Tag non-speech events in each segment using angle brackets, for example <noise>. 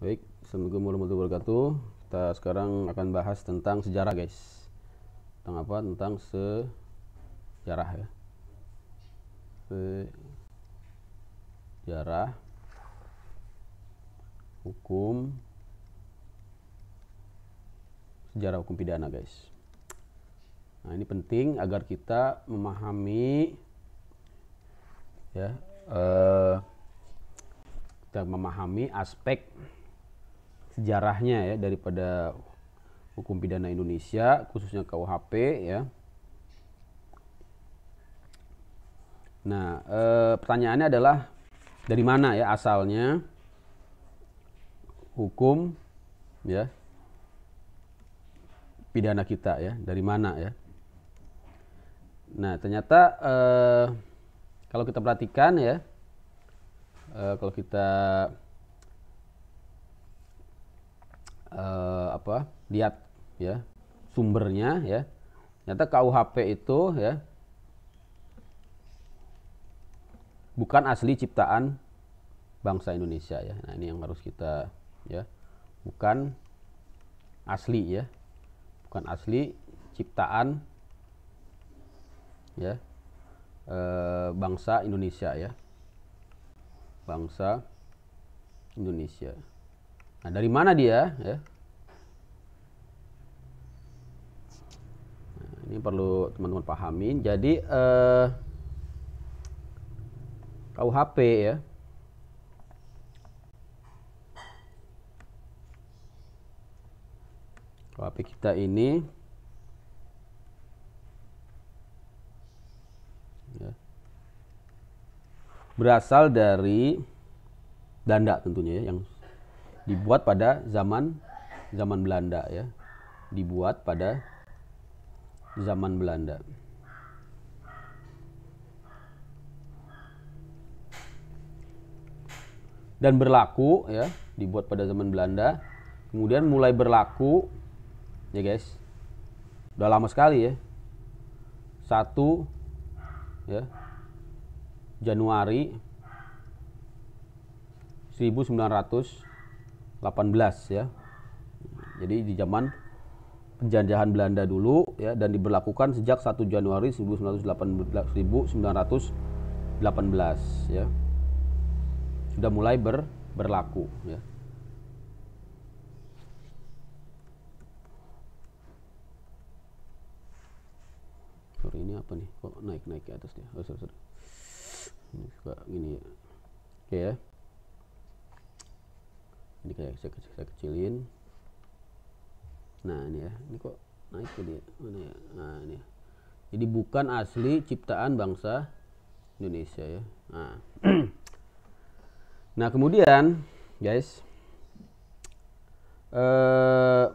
Baik, Assalamualaikum warahmatullahi wabarakatuh. Kita sekarang akan bahas tentang sejarah, guys. Tentang apa? Tentang sejarah ya. Sejarah hukum sejarah hukum pidana, guys. Nah, ini penting agar kita memahami ya eh, kita memahami aspek sejarahnya ya daripada hukum pidana Indonesia khususnya KUHP ya. Nah, e, pertanyaannya adalah dari mana ya asalnya hukum ya pidana kita ya, dari mana ya? Nah, ternyata e, kalau kita perhatikan ya e, kalau kita uh, apa lihat ya sumbernya ya ternyata KUHP itu ya bukan asli ciptaan bangsa Indonesia ya nah ini yang harus kita ya bukan asli ya bukan asli ciptaan ya e, bangsa Indonesia ya bangsa Indonesia Nah, dari mana dia? Ya. Nah, ini perlu teman-teman pahamin. Jadi eh, KUHP ya. KUHP kita ini ya, berasal dari danda tentunya ya, yang dibuat pada zaman zaman Belanda ya dibuat pada zaman Belanda dan berlaku ya dibuat pada zaman Belanda kemudian mulai berlaku ya guys udah lama sekali ya satu ya Januari 1900 18 ya. Jadi di zaman penjajahan Belanda dulu ya dan diberlakukan sejak 1 Januari 1918 1918 ya. Sudah mulai ber, berlaku ya. Sorry ini apa nih? Kok naik-naik ke atas ya. Oh, sorry, sorry. Ini suka gini ya. Oke okay, ya jadi saya, kecil, saya kecilin nah ini ya ini kok naik ke dia mana ya nah ini ya. jadi bukan asli ciptaan bangsa Indonesia ya nah, <clears throat> nah kemudian guys eh,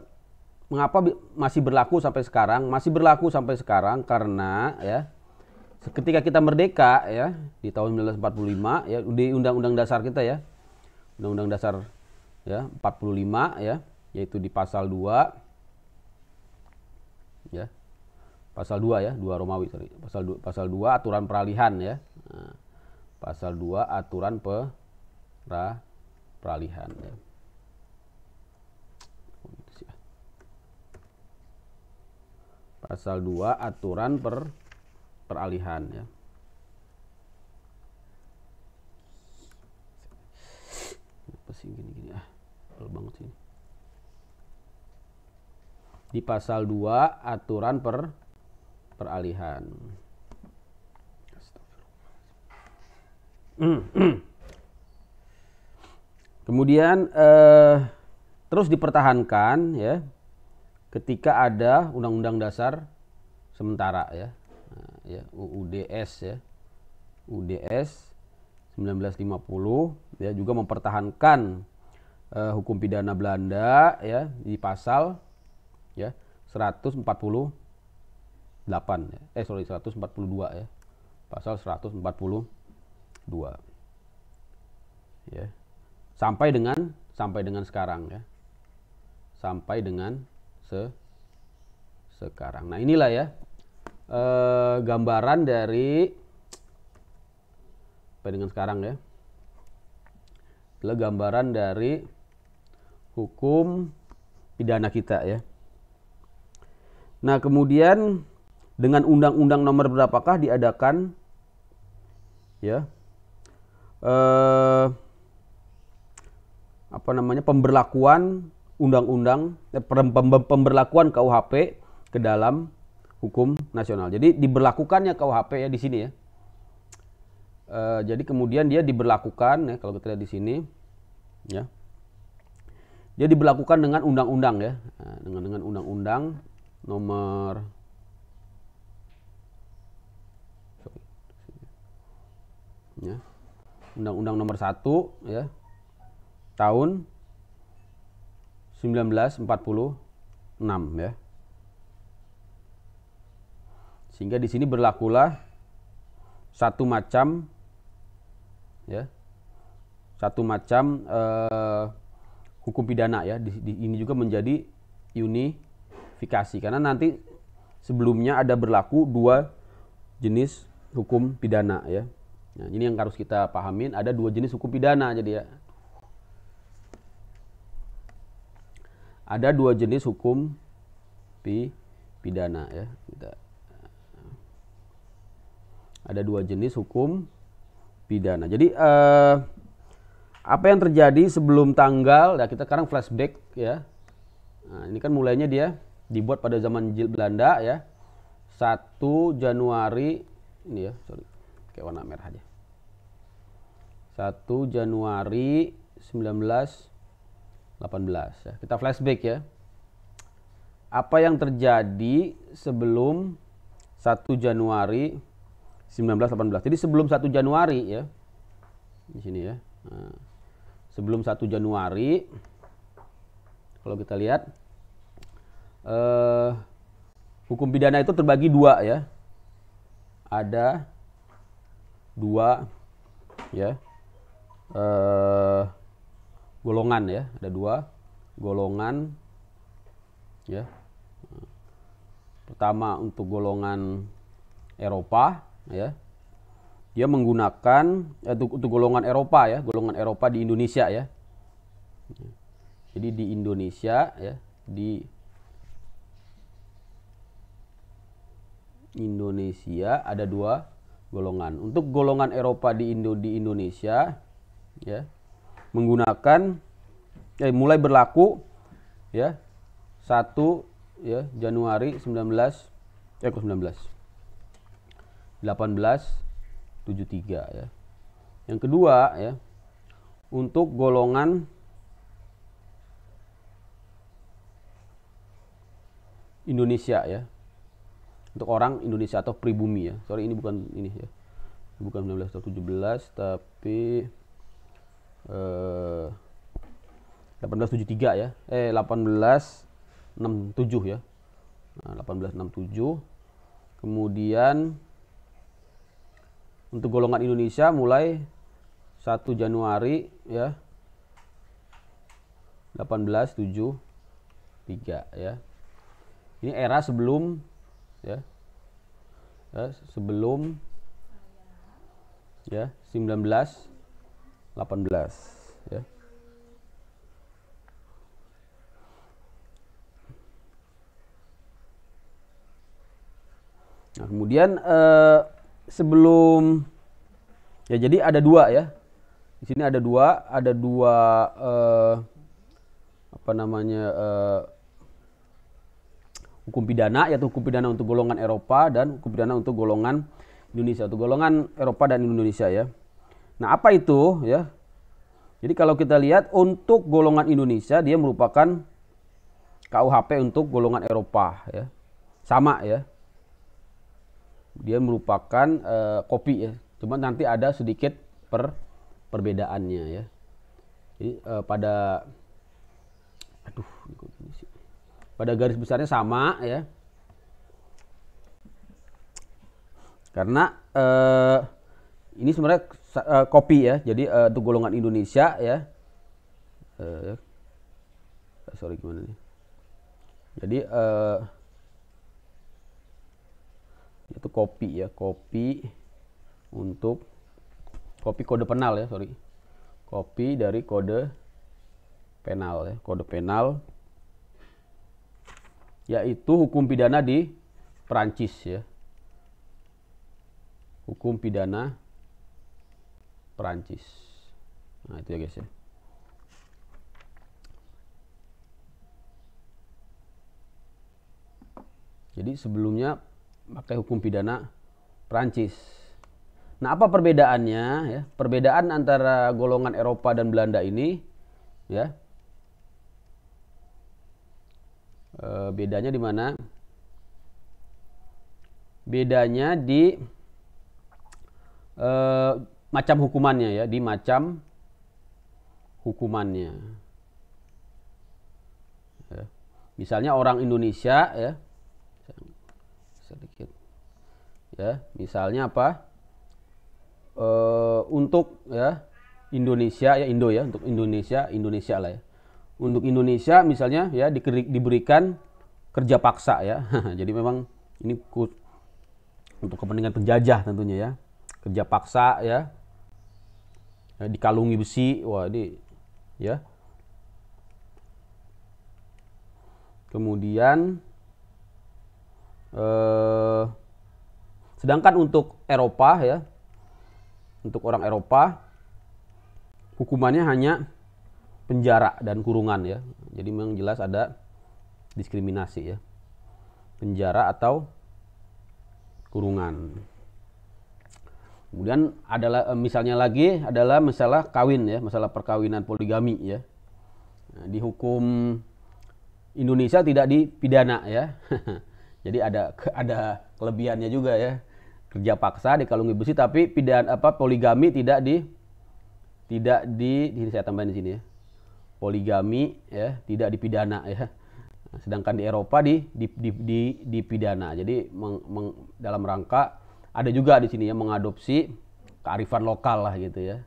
mengapa masih berlaku sampai sekarang masih berlaku sampai sekarang karena ya ketika kita merdeka ya di tahun 1945 ya di undang-undang dasar kita ya undang-undang dasar ya 45 ya yaitu di pasal 2 ya pasal 2 ya 2 Romawi sorry pasal 2 pasal 2 aturan peralihan ya nah, pasal 2 aturan pe pra, peralihan ya. Oh, ya. pasal 2 aturan per peralihan ya apa sih gini-gini ah banget ini. Di pasal 2 aturan per peralihan. Kemudian eh, terus dipertahankan ya ketika ada undang-undang dasar sementara ya. Nah, ya UUDS ya. UDS 1950 ya juga mempertahankan uh, hukum pidana Belanda ya di pasal ya 148 ya. eh sorry 142 ya pasal 142 ya sampai dengan sampai dengan sekarang ya sampai dengan se sekarang nah inilah ya eh, gambaran dari sampai dengan sekarang ya adalah gambaran dari hukum pidana kita ya. Nah, kemudian dengan undang-undang nomor berapakah diadakan ya eh, apa namanya pemberlakuan undang-undang eh, pemberlakuan KUHP ke dalam hukum nasional. Jadi diberlakukannya KUHP ya di sini ya. Eh, jadi kemudian dia diberlakukan ya kalau kita lihat di sini ya dia diberlakukan dengan undang-undang ya, nah, dengan dengan undang-undang nomor ya. Undang-Undang Nomor 1 ya tahun 1946 ya. Sehingga di sini berlakulah satu macam ya. Satu macam eh, hukum pidana ya di, di, ini juga menjadi unifikasi karena nanti sebelumnya ada berlaku dua jenis hukum pidana ya nah ini yang harus kita pahamin ada dua jenis hukum pidana jadi ya ada dua jenis hukum pi, pidana ya kita ada dua jenis hukum pidana jadi eh, apa yang terjadi sebelum tanggal? Nah, kita sekarang flashback ya. Nah, ini kan mulainya dia dibuat pada zaman Belanda ya. 1 Januari ini ya, sorry. Kayak warna merah aja. 1 Januari 1918 ya. Kita flashback ya. Apa yang terjadi sebelum 1 Januari 1918. Jadi sebelum 1 Januari ya. Di sini ya. Nah sebelum 1 Januari kalau kita lihat eh, hukum pidana itu terbagi dua ya ada dua ya eh, golongan ya ada dua golongan ya pertama untuk golongan Eropa ya dia menggunakan eh, untuk, untuk golongan Eropa ya, golongan Eropa di Indonesia ya. Jadi di Indonesia ya, di Indonesia ada dua golongan. Untuk golongan Eropa di Indo di Indonesia ya menggunakan eh, mulai berlaku ya 1 ya Januari 19 eh 19 18 73 ya. Yang kedua ya, untuk golongan Indonesia ya. Untuk orang Indonesia atau pribumi ya. Sorry ini bukan ini ya. Bukan 19 atau 17 tapi eh 1873 ya. Eh 1867 ya. Nah, 1867 kemudian untuk golongan Indonesia mulai 1 Januari ya 1873 ya. Ini era sebelum ya. ya sebelum ya 1918 ya. Nah, kemudian eh, sebelum ya jadi ada dua ya di sini ada dua ada dua eh, apa namanya eh, hukum pidana yaitu hukum pidana untuk golongan Eropa dan hukum pidana untuk golongan Indonesia atau golongan Eropa dan Indonesia ya nah apa itu ya jadi kalau kita lihat untuk golongan Indonesia dia merupakan KUHP untuk golongan Eropa ya sama ya dia merupakan uh, eh, kopi ya cuma nanti ada sedikit per perbedaannya ya jadi uh, pada aduh pada garis besarnya sama ya karena eh, ini sebenarnya kopi ya jadi eh, untuk golongan Indonesia ya sorry gimana nih jadi eh, itu kopi ya kopi untuk kopi kode penal ya sorry kopi dari kode penal ya kode penal yaitu hukum pidana di Perancis ya hukum pidana Perancis nah itu ya guys ya jadi sebelumnya pakai hukum pidana Prancis. Nah, apa perbedaannya ya? Perbedaan antara golongan Eropa dan Belanda ini ya. E, bedanya di mana? Bedanya di e, macam hukumannya ya, di macam hukumannya. Ya. Misalnya orang Indonesia ya sedikit ya misalnya apa e, untuk ya Indonesia ya Indo ya untuk Indonesia Indonesia lah ya untuk Indonesia misalnya ya di, diberikan kerja paksa ya <laughs> jadi memang ini untuk kepentingan penjajah tentunya ya kerja paksa ya, ya dikalungi besi wah ini ya kemudian Eh, sedangkan untuk Eropa ya, untuk orang Eropa hukumannya hanya penjara dan kurungan ya. Jadi memang jelas ada diskriminasi ya. Penjara atau kurungan. Kemudian adalah eh, misalnya lagi adalah masalah kawin ya, masalah perkawinan poligami ya. Nah, di hukum Indonesia tidak dipidana ya. <laughs> Jadi ada ada kelebihannya juga ya. Kerja paksa dikalungi besi tapi pidan apa poligami tidak di tidak di ini saya tambahin di sini ya. Poligami ya tidak dipidana ya. Sedangkan di Eropa di di di, di dipidana. Jadi meng, meng, dalam rangka ada juga di sini ya mengadopsi kearifan lokal lah gitu ya.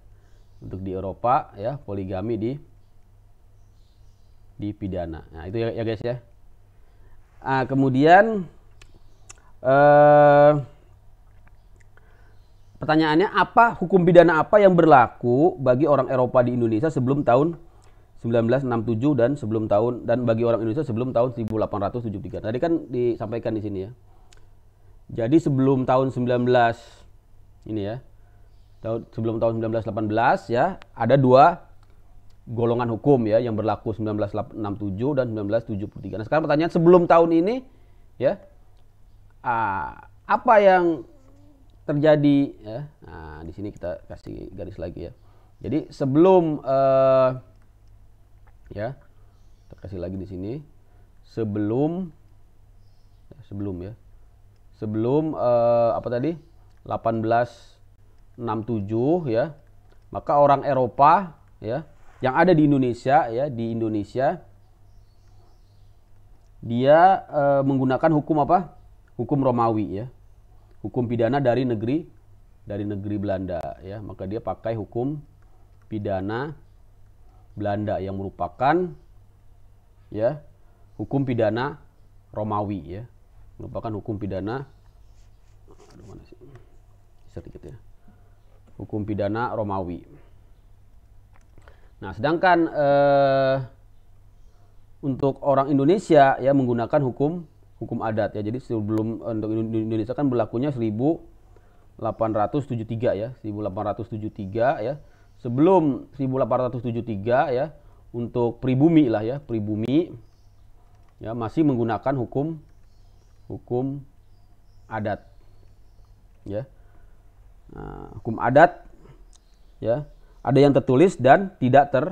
Untuk di Eropa ya poligami di di pidana. Nah, itu ya, ya guys ya. Nah, kemudian eh, pertanyaannya apa hukum pidana apa yang berlaku bagi orang Eropa di Indonesia sebelum tahun 1967 dan sebelum tahun dan bagi orang Indonesia sebelum tahun 1873. Tadi kan disampaikan di sini ya. Jadi sebelum tahun 19 ini ya. Tahun sebelum tahun 1918 ya, ada dua golongan hukum ya yang berlaku 1967 dan 1973. Nah, sekarang pertanyaan sebelum tahun ini ya ah, apa yang terjadi ya. Nah, di sini kita kasih garis lagi ya. Jadi sebelum uh, ya kita kasih lagi di sini sebelum ya, sebelum ya. Sebelum uh, apa tadi? 1867 ya. Maka orang Eropa ya yang ada di Indonesia ya di Indonesia dia e, menggunakan hukum apa? Hukum Romawi ya. Hukum pidana dari negeri dari negeri Belanda ya. Maka dia pakai hukum pidana Belanda yang merupakan ya hukum pidana Romawi ya. Merupakan hukum pidana Sedikit ya. Hukum pidana Romawi. Nah, sedangkan eh, untuk orang Indonesia ya menggunakan hukum hukum adat ya. Jadi sebelum eh, untuk Indonesia kan berlakunya 1873 ya, 1873 ya. Sebelum 1873 ya untuk pribumi lah ya, pribumi ya masih menggunakan hukum hukum adat ya. Nah, hukum adat ya ada yang tertulis dan tidak ter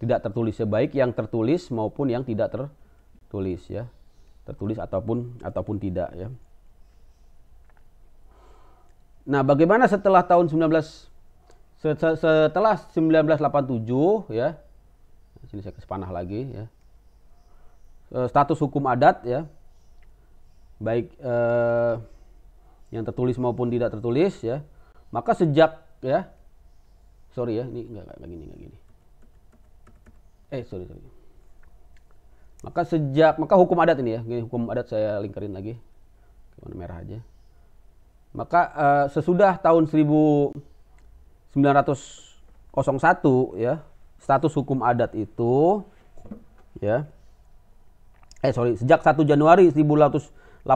tidak tertulis ya baik yang tertulis maupun yang tidak tertulis ya tertulis ataupun ataupun tidak ya nah bagaimana setelah tahun 19 setelah 1987 ya sini saya kesepanah lagi ya e, status hukum adat ya baik eh, yang tertulis maupun tidak tertulis ya maka sejak ya sorry ya ini enggak lagi enggak gini enggak gini eh sorry sorry maka sejak maka hukum adat ini ya gini hukum adat saya lingkarin lagi warna merah aja maka uh, sesudah tahun 1901 ya status hukum adat itu ya eh sorry sejak 1 Januari 1887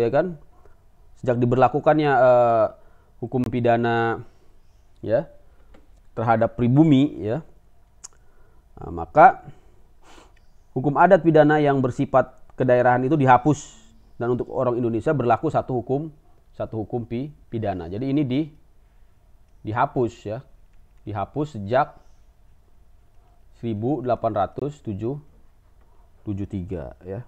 ya kan sejak diberlakukannya uh, hukum pidana ya terhadap pribumi ya nah, maka hukum adat pidana yang bersifat kedaerahan itu dihapus dan untuk orang Indonesia berlaku satu hukum satu hukum pi, pidana jadi ini di dihapus ya dihapus sejak 1873 ya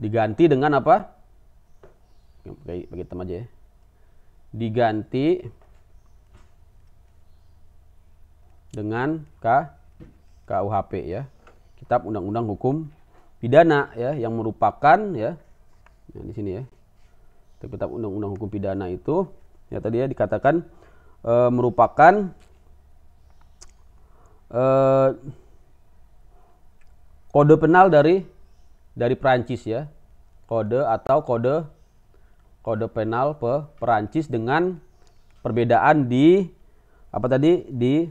diganti dengan apa? Pakai, pakai hitam aja ya diganti dengan K KUHP ya Kitab Undang-Undang Hukum Pidana ya yang merupakan ya nah, di sini ya Kitab Undang-Undang Hukum Pidana itu ya tadi ya dikatakan e, merupakan e, kode penal dari dari Prancis ya kode atau kode kode penal pe Perancis dengan perbedaan di apa tadi di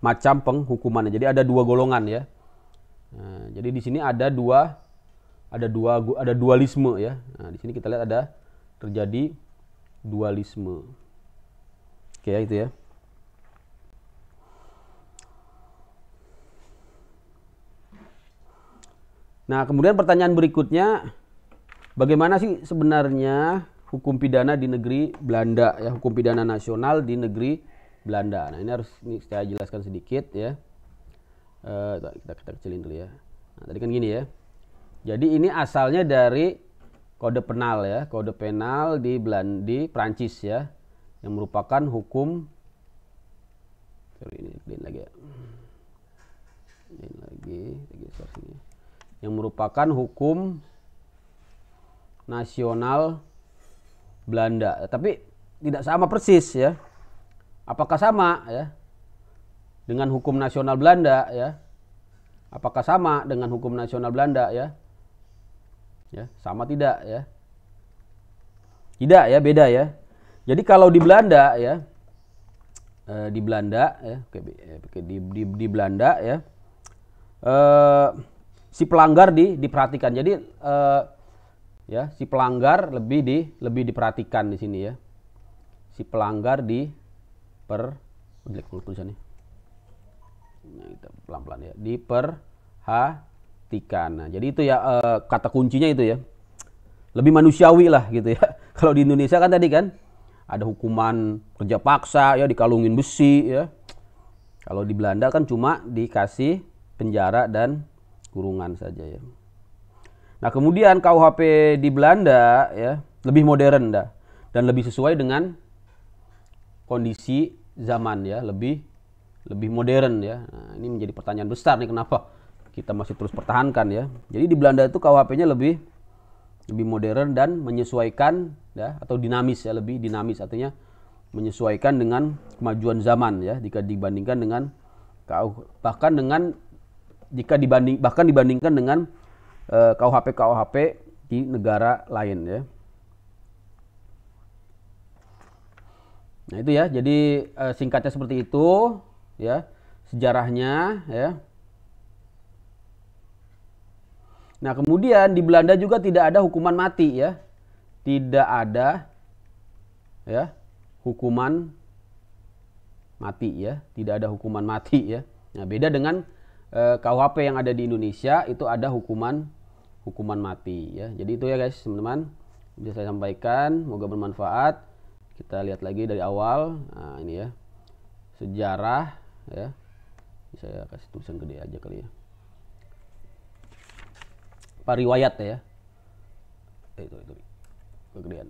macam penghukumannya. Jadi ada dua golongan ya. Nah, jadi di sini ada dua ada dua ada dualisme ya. Nah, di sini kita lihat ada terjadi dualisme. Oke ya, itu ya. Nah, kemudian pertanyaan berikutnya bagaimana sih sebenarnya hukum pidana di negeri Belanda ya hukum pidana nasional di negeri Belanda. Nah ini harus ini saya jelaskan sedikit ya. Uh, kita kita kecilin dulu ya. Nah, tadi kan gini ya. Jadi ini asalnya dari kode penal ya kode penal di Belanda di Prancis ya yang merupakan hukum sorry ini ini lagi ya Ini lagi lagi source ini yang merupakan hukum nasional Belanda. Tapi tidak sama persis ya. Apakah sama ya dengan hukum nasional Belanda ya? Apakah sama dengan hukum nasional Belanda ya? Ya, sama tidak ya? Tidak ya, beda ya. Jadi kalau di Belanda ya eh, di Belanda ya eh, di di, di Belanda ya eh, si pelanggar di diperhatikan. Jadi eh, ya si pelanggar lebih di lebih diperhatikan di sini ya si pelanggar di per oh, jelek nah kita pelan pelan ya diperhatikan nah jadi itu ya e, kata kuncinya itu ya lebih manusiawi lah gitu ya <laughs> kalau di Indonesia kan tadi kan ada hukuman kerja paksa ya dikalungin besi ya kalau di Belanda kan cuma dikasih penjara dan kurungan saja ya Nah kemudian KUHP di Belanda ya lebih modern dah dan lebih sesuai dengan kondisi zaman ya lebih lebih modern ya. Nah, ini menjadi pertanyaan besar nih kenapa kita masih terus pertahankan ya. Jadi di Belanda itu KUHP-nya lebih lebih modern dan menyesuaikan ya atau dinamis ya lebih dinamis artinya menyesuaikan dengan kemajuan zaman ya jika dibandingkan dengan bahkan dengan jika dibanding bahkan dibandingkan dengan Eh, KUHP KUHP di negara lain ya. Nah itu ya, jadi eh, singkatnya seperti itu ya sejarahnya ya. Nah kemudian di Belanda juga tidak ada hukuman mati ya, tidak ada ya hukuman mati ya, tidak ada hukuman mati ya. Nah beda dengan eh, KUHP yang ada di Indonesia itu ada hukuman hukuman mati ya. Jadi itu ya guys, teman-teman bisa saya sampaikan, moga bermanfaat. Kita lihat lagi dari awal. Nah, ini ya. Sejarah ya. Saya kasih tulisan gede aja kali ya. Pariwayat ya. Eh, itu itu. Kegedean.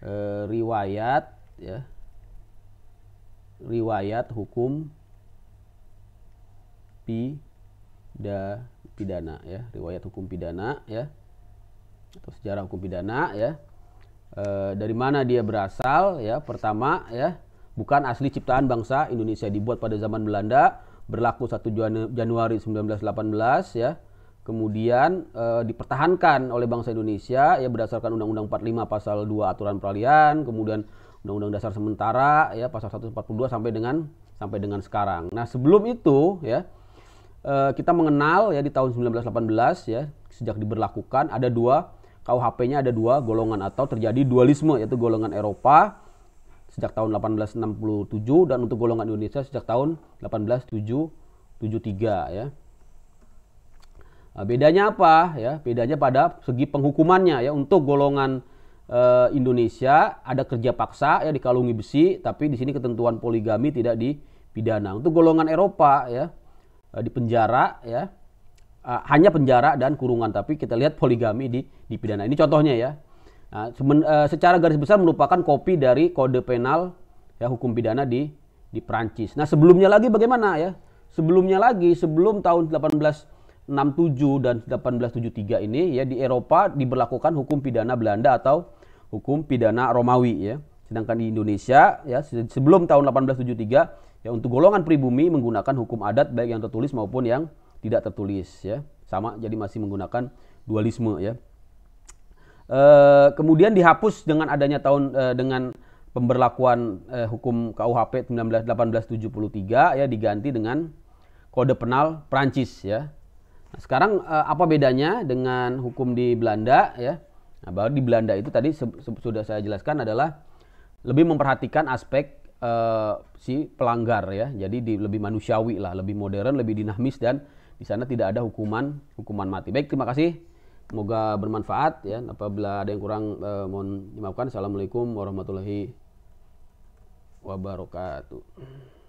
E, riwayat ya. Riwayat hukum pi da pidana ya riwayat hukum pidana ya atau sejarah hukum pidana ya e, dari mana dia berasal ya pertama ya bukan asli ciptaan bangsa Indonesia dibuat pada zaman Belanda berlaku 1 Januari 1918 ya kemudian e, dipertahankan oleh bangsa Indonesia ya berdasarkan Undang-Undang 45 pasal 2 aturan peralihan kemudian Undang-Undang Dasar sementara ya pasal 142 sampai dengan sampai dengan sekarang nah sebelum itu ya Eh, kita mengenal ya di tahun 1918 ya sejak diberlakukan ada dua KUHP-nya ada dua golongan atau terjadi dualisme yaitu golongan Eropa sejak tahun 1867 dan untuk golongan Indonesia sejak tahun 18773 ya. Nah, bedanya apa ya? Bedanya pada segi penghukumannya ya untuk golongan e, Indonesia ada kerja paksa ya dikalungi besi tapi di sini ketentuan poligami tidak dipidana. Untuk golongan Eropa ya Eh, di penjara ya uh, hanya penjara dan kurungan tapi kita lihat poligami di di pidana ini contohnya ya nah, semen, uh, secara garis besar merupakan kopi dari kode penal ya hukum pidana di di Prancis nah sebelumnya lagi bagaimana ya sebelumnya lagi sebelum tahun 1867 dan 1873 ini ya di Eropa diberlakukan hukum pidana Belanda atau hukum pidana Romawi ya sedangkan di Indonesia ya sebelum tahun 1873 Ya untuk golongan pribumi menggunakan hukum adat baik yang tertulis maupun yang tidak tertulis ya. Sama jadi masih menggunakan dualisme ya. E, kemudian dihapus dengan adanya tahun e, dengan pemberlakuan e, hukum KUHP 1873 ya diganti dengan Kode Penal Prancis ya. Nah, sekarang e, apa bedanya dengan hukum di Belanda ya? Nah, bahwa di Belanda itu tadi sudah saya jelaskan adalah lebih memperhatikan aspek uh, si pelanggar ya. Jadi di, lebih manusiawi lah, lebih modern, lebih dinamis dan di sana tidak ada hukuman hukuman mati. Baik, terima kasih. Semoga bermanfaat ya. Apabila ada yang kurang uh, mohon dimaafkan. Assalamualaikum warahmatullahi wabarakatuh.